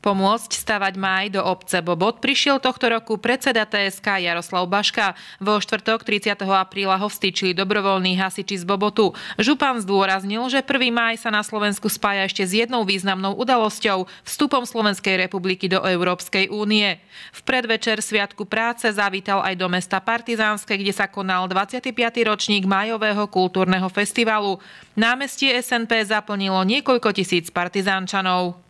pomôcť stavať maj do obce Bobot prišiel tohto roku predseda TSK Jaroslav Baška. Vo štvrtok 30. apríla ho vstýčili dobrovoľní hasiči z Bobotu. Župan zdôraznil, že 1. maj sa na Slovensku spája ešte s jednou významnou udalosťou – vstupom Slovenskej republiky do Európskej únie. V predvečer Sviatku práce zavítal aj do mesta Partizánske, kde sa konal 25. ročník Majového kultúrneho festivalu. Námestie SNP zaplnilo niekoľko tisíc partizánčanov.